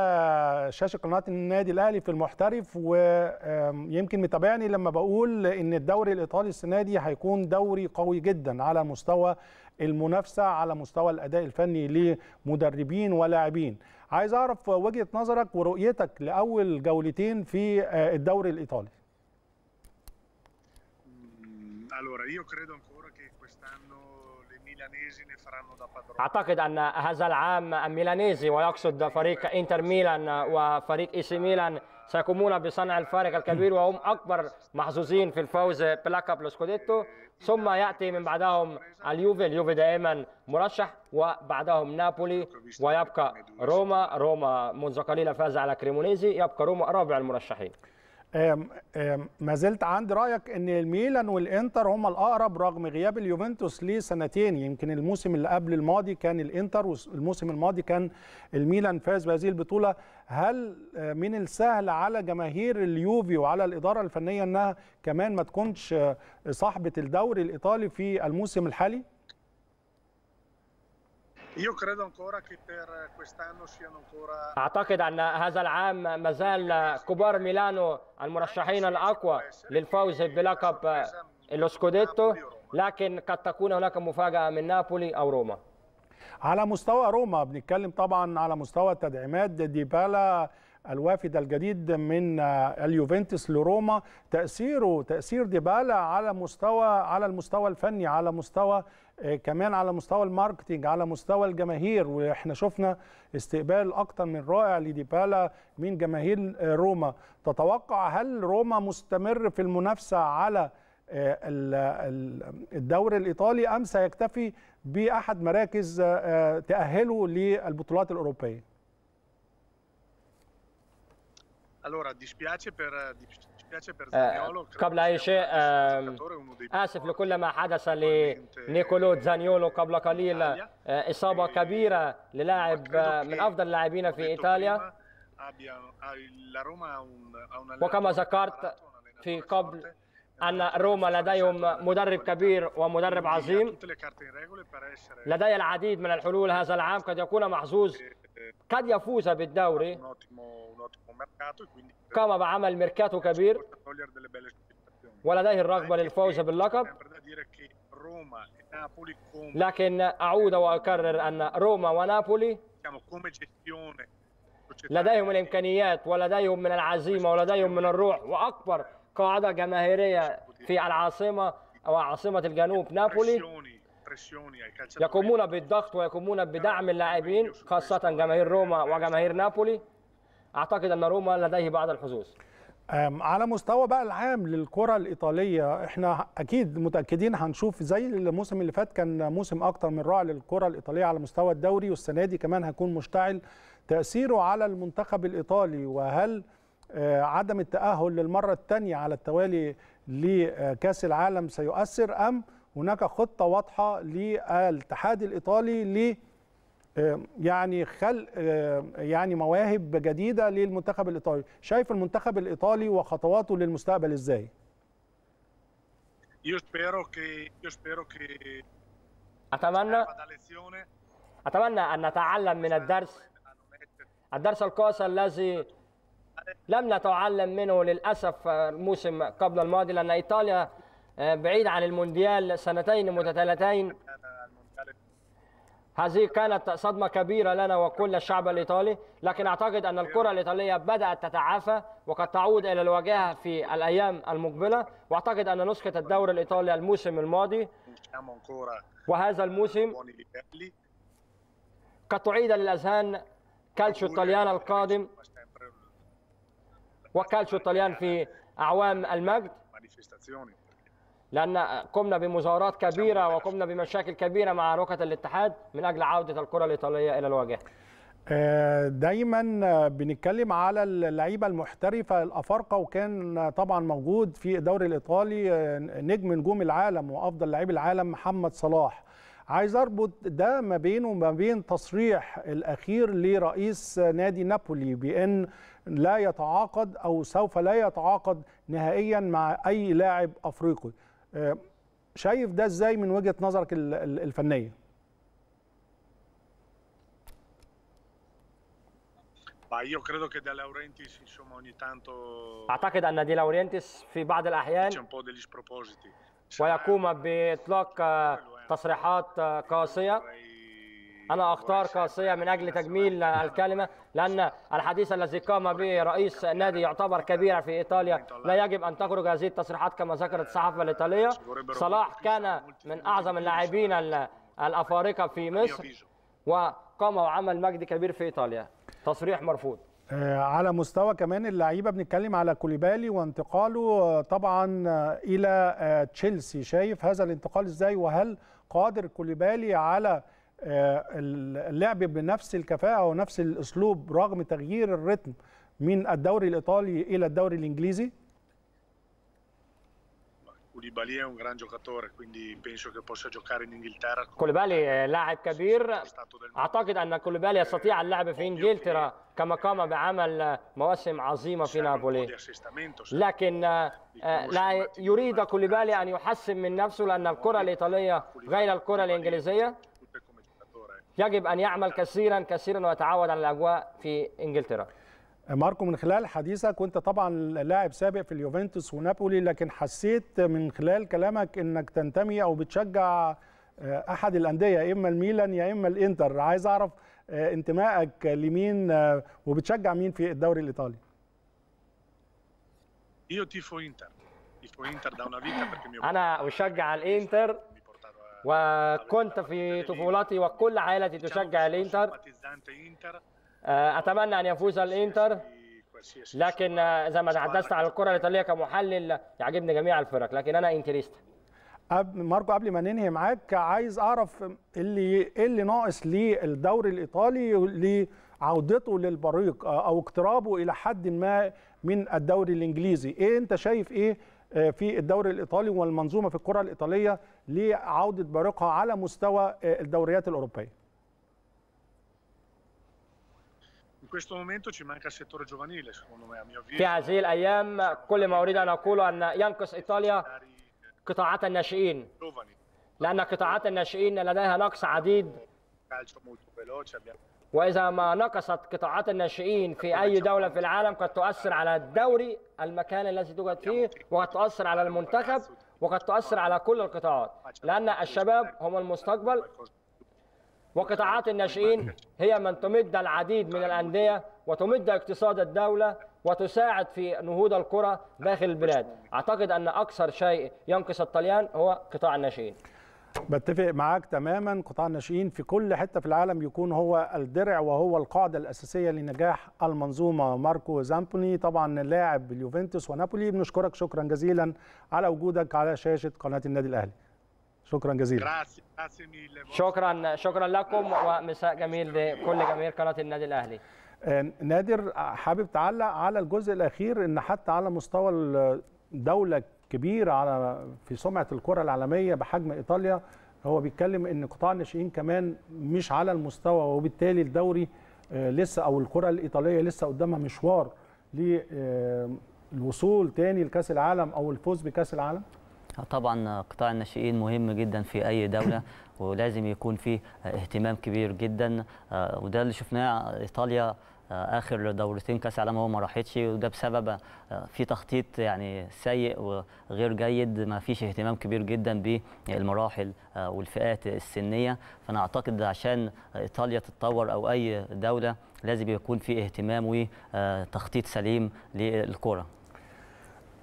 شاشه قناه النادي الاهلي في المحترف ويمكن متابعني لما بقول ان الدوري الايطالي السنه دي هيكون دوري قوي جدا على مستوى المنافسه على مستوى الاداء الفني لمدربين ولاعبين عايز اعرف وجهه نظرك ورؤيتك لاول جولتين في آه، الدوري الايطالي الميلانيزي ne faranno da أعتقد أن هذا العام الميلانيزي ويقصد فريق إنتر ميلان وفريق إي سي ميلان سيقومون بصنع الفارق الكبير وهم أكبر محظوظين في الفوز بلقب لوسكوديتو ثم يأتي من بعدهم اليوفي اليوفي دائما مرشح وبعدهم نابولي ويبقى روما روما منذ قليل فاز على كريمونيزي يبقى روما رابع المرشحين ما زلت عندي رايك ان الميلان والانتر هما الاقرب رغم غياب اليوفنتوس ليه سنتين يمكن الموسم اللي قبل الماضي كان الانتر والموسم الماضي كان الميلان فاز بهذه البطوله هل آه، من السهل على جماهير اليوفي وعلى الاداره الفنيه انها كمان ما تكونش آه، صاحبه الدوري الايطالي في الموسم الحالي؟ Io credo ancora che per quest'anno siano ancora أعتقد أن هذا العام ما زال كبار ميلانو المرشحين الأقوى للفوز بلقب الاسكوديتو لكن قد تكون هناك مفاجأة من نابولي أو روما على مستوى روما بنتكلم طبعا على مستوى تدعيمات ديبالا الوافد الجديد من اليوفنتوس لروما تأثيره تأثير ديبالا على مستوى على المستوى الفني على مستوى آه، كمان على مستوى الماركتينج على مستوى الجماهير واحنا شفنا استقبال اكتر من رائع لديبالا من جماهير آه، روما تتوقع هل روما مستمر في المنافسه على آه، الدوري الايطالي ام سيكتفي باحد مراكز تاهله للبطولات الاوروبيه؟ Allora, dispiace per eh, قبل أي شيء آسف لكل ما حدث لنيكولو زانيولو قبل قليل إصابة كبيرة للاعب من أفضل اللاعبين في إيطاليا وكما ذكرت في قبل أن روما لديهم مدرب كبير ومدرب عظيم لدي العديد من الحلول هذا العام قد يكون محظوظ eh, eh, قد يفوز بالدوري e قام بعمل ميركاتو كبير ولديه الرغبة للفوز باللقب e لكن أعود وأكرر أن روما ونابولي لديهم الإمكانيات ولديهم من العزيمة ولديهم من الروح وأكبر قاعدة جماهيرية في العاصمة أو عاصمة الجنوب نابولي يقومون بالضغط ويقومون بدعم اللاعبين خاصة جماهير روما وجماهير نابولي أعتقد أن روما لديه بعض الحظوظ على مستوى بقى العام للكرة الإيطالية احنا أكيد متأكدين هنشوف زي الموسم اللي فات كان موسم أكتر من رائع للكرة الإيطالية على مستوى الدوري والسنة دي كمان هيكون مشتعل تأثيره على المنتخب الإيطالي وهل آه، عدم التأهل للمرة الثانية على التوالي لكأس العالم سيؤثر أم هناك خطة واضحة للاتحاد الإيطالي ل آه، يعني خلق آه، يعني مواهب جديدة للمنتخب الإيطالي شايف المنتخب الإيطالي وخطواته للمستقبل إزاي؟ أتمنى أتمنى أن نتعلم من الدرس الدرس القاسي الذي لم نتعلم منه للاسف الموسم آه، قبل الماضي لان ايطاليا آه، بعيد عن المونديال سنتين متتالتين هذه كانت صدمة كبيرة لنا وكل الشعب الإيطالي لكن أعتقد أن الكرة الإيطالية بدأت تتعافى وقد تعود إلى الواجهة في الأيام المقبلة وأعتقد أن نسخة الدوري الإيطالي الموسم الماضي وهذا الموسم قد تعيد للأذهان كالتشو الطليان القادم وكالتشو الطليان في أعوام المجد لأن قمنا بمظاهرات كبيرة وقمنا بمشاكل كبيرة مع ركة الاتحاد من أجل عودة الكرة الإيطالية إلى الواجهة آه، دايما بنتكلم على اللعيبه المحترفه الافارقه وكان طبعا موجود في الدوري الايطالي آه، نجم نجوم العالم وافضل لعيب العالم محمد صلاح عايز اربط ده ما بينه وما بين تصريح الاخير لرئيس نادي نابولي بان لا يتعاقد او سوف لا يتعاقد نهائيا مع اي لاعب افريقي آه، شايف ده ازاي من وجهه نظرك الفنيه اعتقد ان دي لورينتس في بعض الاحيان ويقوم باطلاق تصريحات آه، قاسية أنا أختار قاسية من أجل تجميل آه، الكلمة لأن الحديث الذي قام به رئيس نادي يعتبر كبير في إيطاليا لا يجب أن تخرج هذه التصريحات كما ذكرت الصحافة الإيطالية صلاح كان من أعظم اللاعبين الأفارقة في مصر وقام وعمل مجد كبير في إيطاليا تصريح مرفوض آه، على مستوى كمان اللعيبه بنتكلم على كوليبالي وانتقاله طبعا الى تشيلسي شايف هذا الانتقال ازاي وهل قادر كوليبالي على آه، اللعب بنفس الكفاءة ونفس الأسلوب رغم تغيير الرتم من الدوري الإيطالي إلى الدوري الإنجليزي؟ كوليبالي هو un gran giocatore quindi penso che possa giocare in Inghilterra كوليبالي لاعب كبير اعتقد ان كوليبالي يستطيع اللعب في انجلترا كما قام بعمل مواسم عظيمه في نابولي لكن لا يريد كوليبالي ان يحسن من نفسه لان الكره الايطاليه غير الكره الانجليزيه يجب ان يعمل كثيرا كثيرا ويتعود على الاجواء في انجلترا ماركو من خلال حديثك وانت طبعا لاعب سابق في اليوفنتوس ونابولي لكن حسيت من خلال كلامك انك تنتمي او بتشجع آه، احد الانديه يا اما الميلان يا اما الانتر عايز اعرف آه، انتمائك لمين آه، وبتشجع مين في الدوري الايطالي أنا أشجع الإنتر وكنت في طفولتي وكل عائلتي تشجع الإنتر آه، اتمنى ان يفوز الانتر لكن زي آه، ما تحدثت عن الكره الايطاليه كمحلل يعجبني جميع الفرق لكن انا انتريستا ماركو قبل ما ننهي معاك عايز اعرف اللي ايه اللي ناقص للدوري الايطالي لعودته للبريق آه، او اقترابه الى حد ما من الدوري الانجليزي ايه انت شايف ايه في الدوري الايطالي والمنظومه في الكره الايطاليه لعوده بريقها على مستوى الدوريات الاوروبيه in questo momento ci manca il settore giovanile secondo me a mio avviso في هذه الايام كل ما اريد ان اقوله ان ينقص ايطاليا قطاعات الناشئين لان قطاعات الناشئين لديها نقص عديد واذا ما نقصت قطاعات الناشئين في اي دوله في العالم قد تؤثر على الدوري المكان الذي توجد فيه وقد تؤثر على المنتخب وقد تؤثر على كل القطاعات لان الشباب هم المستقبل وقطاعات الناشئين هي من تمد العديد من الأندية وتمد اقتصاد الدولة وتساعد في نهوض الكرة داخل البلاد أعتقد أن أكثر شيء ينقص الطليان هو قطاع الناشئين بتفق معاك تماما قطاع الناشئين في كل حته في العالم يكون هو الدرع وهو القاعده الاساسيه لنجاح المنظومه ماركو زامبوني طبعا لاعب اليوفنتوس ونابولي بنشكرك شكرا جزيلا على وجودك على شاشه قناه النادي الاهلي شكرا جزيلا شكرا شكرا لكم ومساء جميل لكل جماهير قناه النادي الاهلي نادر حابب تعلق على الجزء الاخير ان حتى على مستوى الدوله كبيره على في سمعه الكره العالميه بحجم ايطاليا هو بيتكلم ان قطاع الناشئين كمان مش على المستوى وبالتالي الدوري آه، لسه او الكره الايطاليه لسه قدامها مشوار للوصول تاني لكاس العالم او الفوز بكاس العالم طبعا قطاع الناشئين مهم جدا في اي دوله ولازم يكون فيه اهتمام كبير جدا وده اللي شفناه ايطاليا اخر دورتين كاس العالم هو ما راحتش وده بسبب في تخطيط يعني سيء وغير جيد ما فيش اهتمام كبير جدا بالمراحل والفئات السنيه فانا اعتقد عشان ايطاليا تتطور او اي دوله لازم يكون في اهتمام وتخطيط سليم للكره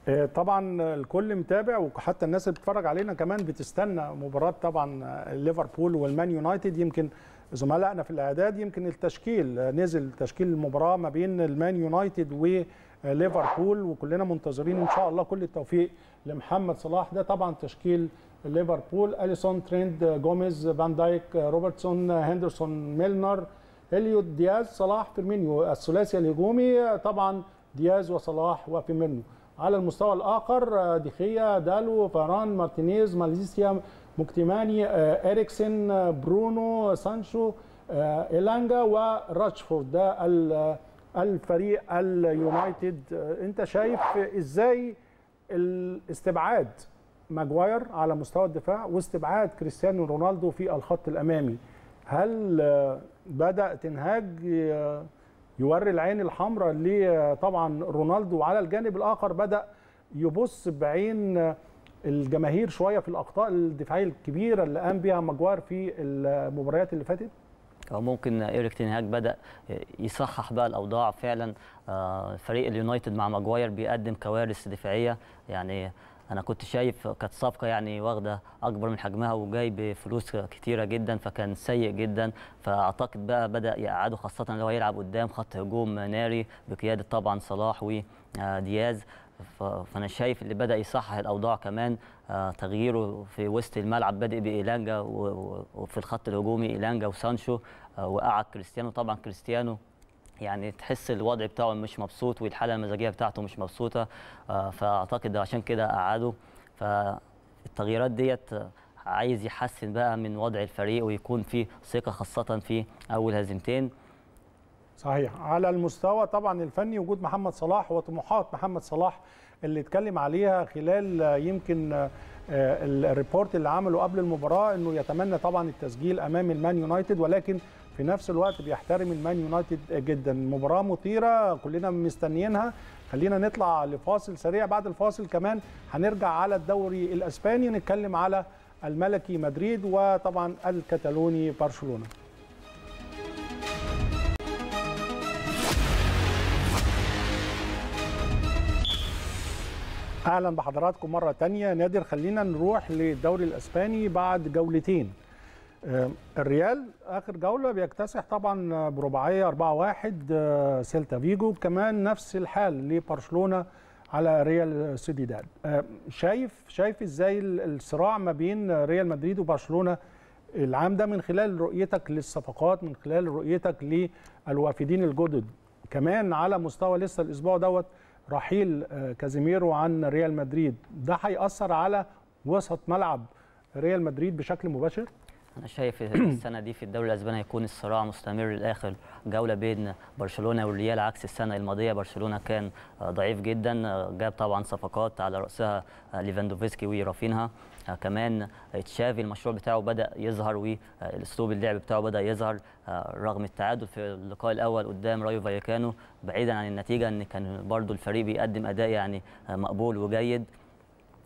آه، طبعا الكل متابع وحتى الناس اللي بتتفرج علينا كمان بتستنى مباراه طبعا ليفربول والمان يونايتد يمكن زملائنا في الاعداد يمكن التشكيل نزل تشكيل المباراه ما بين المان يونايتد وليفربول وكلنا منتظرين ان شاء الله كل التوفيق لمحمد صلاح ده طبعا تشكيل ليفربول اليسون تريند جوميز فان دايك روبرتسون هندرسون ميلنر اليوت دياز صلاح فيرمينيو الثلاثي الهجومي طبعا دياز وصلاح وفيرمينيو على المستوى الاخر ديخيا دالو فاران مارتينيز ماليزيا مكتماني آه، اريكسن برونو سانشو آه، إيلانجا وراتشفورد ده آه، الفريق اليونايتد انت شايف ازاي الاستبعاد ماجواير على مستوى الدفاع واستبعاد كريستيانو رونالدو في الخط الامامي هل بدا تنهاج يوري العين الحمراء لطبعا رونالدو وعلى الجانب الاخر بدا يبص بعين الجماهير شويه في الاخطاء الدفاعيه الكبيره اللي قام بها ماجوار في المباريات اللي فاتت او ممكن ايريك تنهاج بدا يصحح بقى الاوضاع فعلا آه، فريق اليونايتد مع ماجواير بيقدم كوارث دفاعيه يعني انا كنت شايف كانت صفقه يعني واخده اكبر من حجمها وجاي بفلوس كتيره جدا فكان سيء جدا فاعتقد بقى بدا يقعده خاصه لو هيلعب قدام خط هجوم ناري بقياده طبعا صلاح ودياز فانا شايف اللي بدا يصحح الاوضاع كمان آه، تغييره في وسط الملعب بادئ بايلانجا وفي الخط الهجومي ايلانجا وسانشو آه، وقعد كريستيانو طبعا كريستيانو يعني تحس الوضع بتاعه مش مبسوط والحاله المزاجيه بتاعته مش مبسوطه آه، فاعتقد عشان كده قعدوا فالتغييرات ديت عايز يحسن بقى من وضع الفريق ويكون في ثقه خاصه في اول هزيمتين صحيح على المستوى طبعا الفني وجود محمد صلاح وطموحات محمد صلاح اللي اتكلم عليها خلال يمكن آه، الريبورت اللي عمله قبل المباراه انه يتمنى طبعا التسجيل امام المان يونايتد ولكن في نفس الوقت بيحترم المان يونايتد جدا مباراه مثيره كلنا مستنيينها خلينا نطلع لفاصل سريع بعد الفاصل كمان هنرجع على الدوري الاسباني نتكلم على الملكي مدريد وطبعا الكتالوني برشلونه اهلا بحضراتكم مره تانية نادر خلينا نروح للدوري الاسباني بعد جولتين آه، الريال اخر جوله بيكتسح طبعا برباعيه 4-1 آه، سيلتا فيجو كمان نفس الحال لبرشلونه على ريال سوديداد آه، شايف شايف ازاي الصراع ما بين ريال مدريد وبرشلونه العام ده من خلال رؤيتك للصفقات من خلال رؤيتك للوافدين الجدد كمان على مستوى لسه الاسبوع دوت رحيل كازيميرو عن ريال مدريد ده هيأثر على وسط ملعب ريال مدريد بشكل مباشر انا شايف السنه دي في الدوري الاسباني هيكون الصراع مستمر للاخر جوله بين برشلونه والريال عكس السنه الماضيه برشلونه كان ضعيف جدا جاب طبعا صفقات على راسها ليفاندوفسكي ورافينها كمان تشافي المشروع بتاعه بدا يظهر والاسلوب اللعب بتاعه بدا يظهر رغم التعادل في اللقاء الاول قدام رايو فايكانو بعيدا عن النتيجه ان كان برضو الفريق بيقدم اداء يعني مقبول وجيد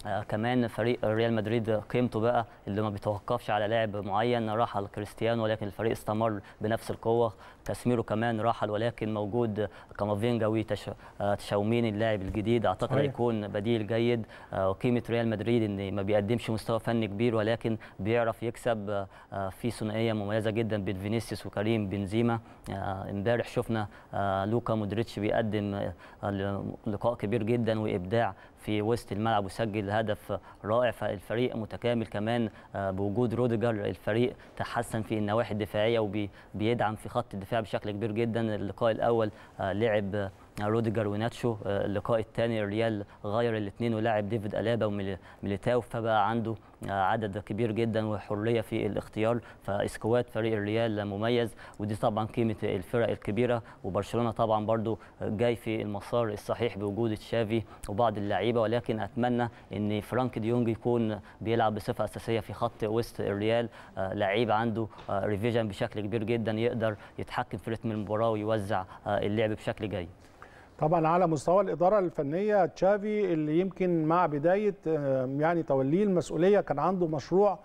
آه، كمان فريق ريال مدريد قيمته بقى اللي ما بيتوقفش على لاعب معين راح على كريستيانو ولكن الفريق استمر بنفس القوه تسميره كمان راحل ولكن موجود كامافينجا وتشاومين اللاعب الجديد اعتقد هيكون بديل جيد آه، وقيمه ريال مدريد ان ما بيقدمش مستوى فني كبير ولكن بيعرف يكسب آه، في ثنائيه مميزه جدا بين فينيسيوس وكريم بنزيما آه، امبارح شفنا لوكا مودريتش بيقدم لقاء كبير جدا وابداع في وسط الملعب وسجل هدف رائع فالفريق متكامل كمان بوجود روديجر الفريق تحسن في النواحي الدفاعيه وبيدعم في خط الدفاع بشكل كبير جدا اللقاء الاول آه، لعب روديجر وناتشو آه، اللقاء الثاني الريال غير الاثنين ولاعب ديفيد الابا وميليتاو فبقى عنده آه، عدد كبير جدا وحريه في الاختيار فاسكواد فريق الريال مميز ودي طبعا قيمه الفرق الكبيره وبرشلونه طبعا برده جاي في المسار الصحيح بوجود تشافي وبعض اللعيبه ولكن اتمنى ان فرانك ديونج يكون بيلعب بصفه اساسيه في خط وسط الريال آه، لعيب عنده ريفيجن بشكل كبير جدا يقدر يتحكم في رتم المباراه ويوزع اللعب بشكل جيد طبعا على مستوى الاداره الفنيه تشافي اللي يمكن مع بدايه يعني توليه المسؤوليه كان عنده مشروع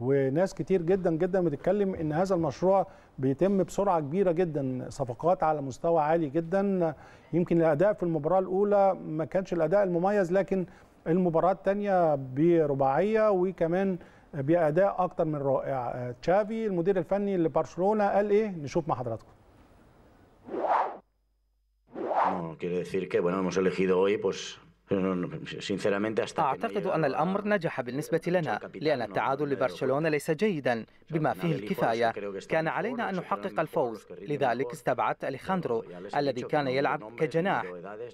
وناس كتير جدا جدا بتتكلم ان هذا المشروع بيتم بسرعه كبيره جدا صفقات على مستوى عالي جدا يمكن الاداء في المباراه الاولى ما كانش الاداء المميز لكن المباراه الثانيه برباعيه وكمان باداء اكتر من رائع تشافي المدير الفني لبرشلونه قال ايه نشوف مع حضراتكم No, quiere decir que, bueno, hemos elegido hoy, pues, أعتقد أن الأمر نجح بالنسبة لنا لأن التعادل لبرشلونة ليس جيدا بما فيه الكفاية كان علينا أن نحقق الفوز لذلك استبعدت أليخاندرو الذي كان يلعب كجناح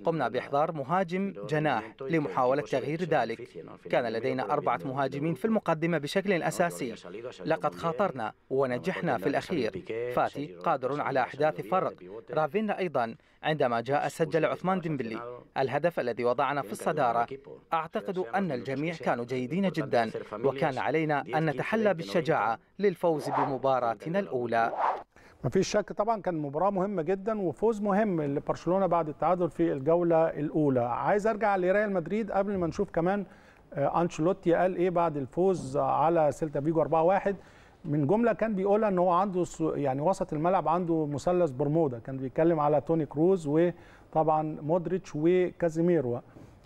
قمنا بإحضار مهاجم جناح لمحاولة تغيير ذلك كان لدينا أربعة مهاجمين في المقدمة بشكل أساسي لقد خاطرنا ونجحنا في الأخير فاتي قادر على إحداث فرق رافينا أيضا عندما جاء سجل عثمان ديمبلي الهدف الذي وضعنا في الصدارة أعتقد أن الجميع كانوا جيدين جدا وكان علينا أن نتحلى بالشجاعة للفوز بمباراتنا الأولى ما فيش شك طبعا كان مباراه مهمه جدا وفوز مهم لبرشلونه بعد التعادل في الجوله الاولى عايز ارجع لريال مدريد قبل ما نشوف كمان آه، انشيلوتي قال ايه بعد الفوز على سيلتا فيجو 4-1 من جمله كان بيقولها ان هو عنده يعني وسط الملعب عنده مثلث برمودا كان بيتكلم على توني كروز وطبعا مودريتش وكازيميرو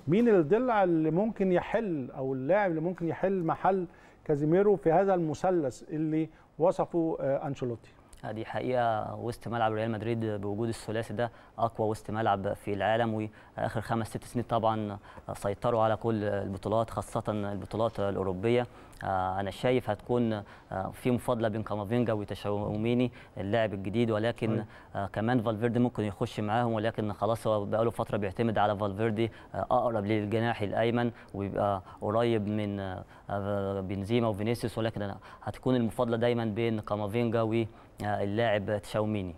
مين الضلع اللي ممكن يحل او اللاعب اللي ممكن يحل محل كازيميرو في هذا المثلث اللي وصفه آه، انشيلوتي دي حقيقه وسط ملعب ريال مدريد بوجود الثلاثي ده اقوى وسط ملعب في العالم واخر خمس ست سنين طبعا سيطروا على كل البطولات خاصه البطولات الاوروبيه آه، انا شايف هتكون آه، في مفاضله بين كامافينجا وتشاوميني اللاعب الجديد ولكن طيب. آه، كمان فالفيردي ممكن يخش معاهم ولكن خلاص هو بقاله فتره بيعتمد على فالفيردي اقرب للجناح الايمن ويبقى قريب من بنزيما وفينيسيوس ولكن هتكون المفاضله دايما بين كامافينجا واللاعب تشاوميني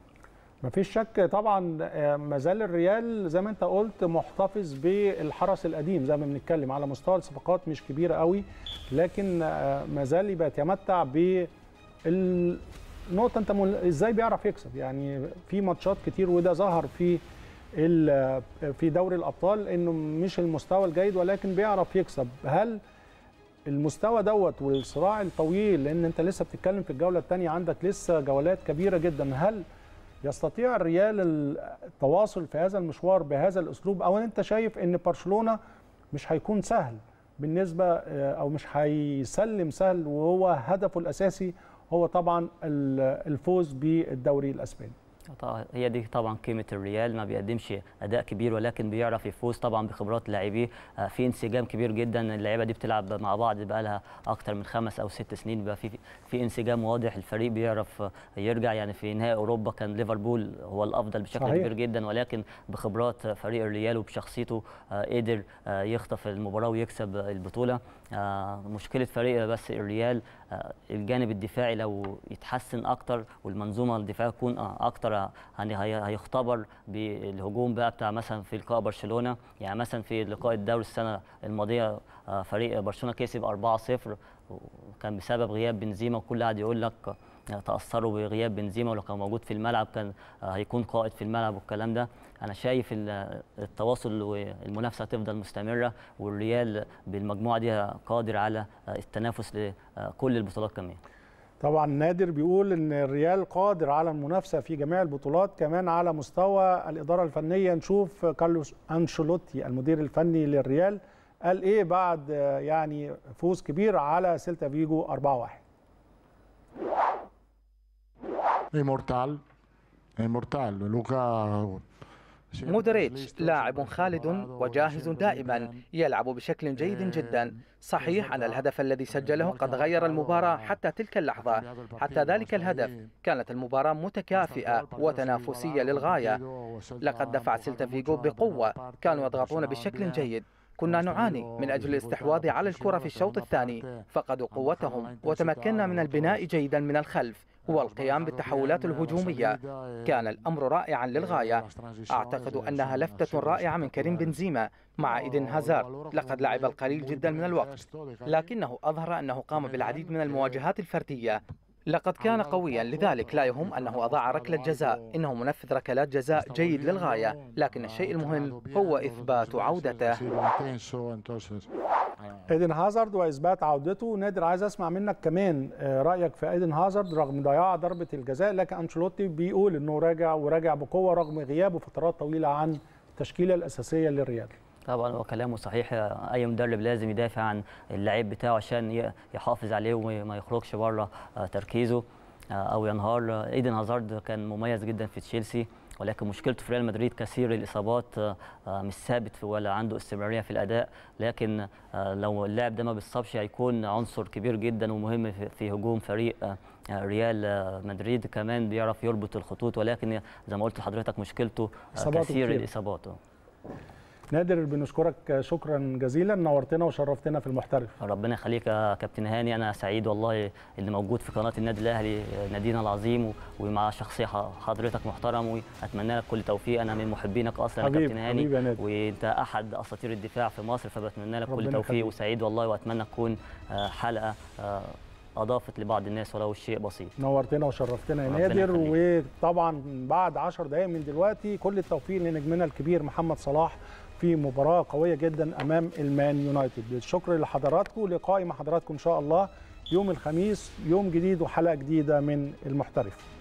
مفيش شك طبعا آه، ما زال الريال زي ما انت قلت محتفظ بالحرس القديم زي ما بنتكلم على مستوى الصفقات مش كبيره قوي لكن آه، زال بيتمتع ب بالنقطه انت مل... ازاي بيعرف يكسب يعني في ماتشات كتير وده ظهر في ال... في دوري الابطال انه مش المستوى الجيد ولكن بيعرف يكسب هل المستوى دوت والصراع الطويل لان انت لسه بتتكلم في الجوله الثانيه عندك لسه جولات كبيره جدا هل يستطيع الريال التواصل في هذا المشوار بهذا الاسلوب او انت شايف ان برشلونه مش هيكون سهل بالنسبه آه، او مش هيسلم سهل وهو هدفه الاساسي هو طبعا الفوز بالدوري الاسباني هي دي طبعا قيمه الريال ما بيقدمش اداء كبير ولكن بيعرف يفوز طبعا بخبرات لاعبيه آه، في انسجام كبير جدا اللعيبه دي بتلعب مع بعض بقى لها اكتر من خمس او ست سنين بقى في في انسجام واضح الفريق بيعرف يرجع يعني في نهائي اوروبا كان ليفربول هو الافضل بشكل صحيح. كبير جدا ولكن بخبرات فريق الريال وبشخصيته آه، قدر آه، يخطف المباراه ويكسب البطوله آه، مشكله فريق بس الريال آه، الجانب الدفاعي لو يتحسن اكتر والمنظومه الدفاعيه تكون آه، اكتر يعني هيختبر بالهجوم بقى بتاع مثلا في لقاء برشلونه يعني مثلا في لقاء الدوري السنه الماضيه فريق برشلونه كسب 4-0 وكان بسبب غياب بنزيما وكل قاعد يقول لك تاثروا بغياب بنزيما ولو كان موجود في الملعب كان آه، هيكون قائد في الملعب والكلام ده انا شايف آه، التواصل والمنافسه هتفضل مستمره والريال بالمجموعه دي قادر على آه، التنافس لكل البطولات كمان طبعا نادر بيقول ان الريال قادر على المنافسه في جميع البطولات كمان على مستوى الاداره الفنيه نشوف كارلوس انشيلوتي المدير الفني للريال قال ايه بعد يعني فوز كبير على سيلتا فيجو 4-1 اي مورتال اي مورتال لوكا مودريتش لاعب خالد وجاهز دائما يلعب بشكل جيد جدا صحيح أن الهدف الذي سجله قد غير المباراة حتى تلك اللحظة حتى ذلك الهدف كانت المباراة متكافئة وتنافسية للغاية لقد دفع سيلتا فيغو بقوة كانوا يضغطون بشكل جيد كنا نعاني من أجل الاستحواذ على الكرة في الشوط الثاني فقدوا قوتهم وتمكنا من البناء جيدا من الخلف والقيام بالتحولات الهجومية كان الأمر رائعا للغاية أعتقد أنها لفتة رائعة من كريم بنزيما مع إيدن هازار لقد لعب القليل جدا من الوقت لكنه أظهر أنه قام بالعديد من المواجهات الفردية لقد كان قويا لذلك لا يهم أنه أضاع ركلة جزاء إنه منفذ ركلات جزاء جيد للغاية لكن الشيء المهم هو إثبات عودته آه. ايدن هازارد واثبات عودته نادر عايز اسمع منك كمان آه، رايك في ايدن هازارد رغم ضياع ضربه الجزاء لكن انشيلوتي بيقول انه راجع وراجع بقوه رغم غيابه فترات طويله عن التشكيله الاساسيه للريال طبعا هو كلامه صحيح اي مدرب لازم يدافع عن اللعيب بتاعه عشان يحافظ عليه وما يخرجش بره آه، تركيزه آه، او ينهار ايدن هازارد كان مميز جدا في تشيلسي ولكن مشكلته في ريال مدريد كثير الاصابات آه، مش ثابت ولا عنده استمراريه في الاداء لكن لو اللاعب ده ما بيصابش هيكون عنصر كبير جدا ومهم في هجوم فريق ريال مدريد كمان بيعرف يربط الخطوط ولكن زي ما قلت لحضرتك مشكلته كثير الاصابات نادر بنشكرك شكرا جزيلا نورتنا وشرفتنا في المحترف ربنا يخليك يا كابتن هاني انا سعيد والله اللي موجود في قناه النادي الاهلي نادينا العظيم ومع شخصيه حضرتك محترم واتمنى لك كل توفيق انا من محبينك اصلا يا كابتن هاني وانت احد اساطير الدفاع في مصر فبتمنى لك كل توفيق وسعيد والله واتمنى تكون آه، حلقه آه، اضافت لبعض الناس ولو شيء بسيط نورتنا وشرفتنا يا نادر وطبعا بعد 10 دقائق من دلوقتي كل التوفيق لنجمنا الكبير محمد صلاح في مباراه قويه جدا امام المان يونايتد الشكر لحضراتكم لقائي مع حضراتكم ان شاء الله يوم الخميس يوم جديد وحلقه جديده من المحترف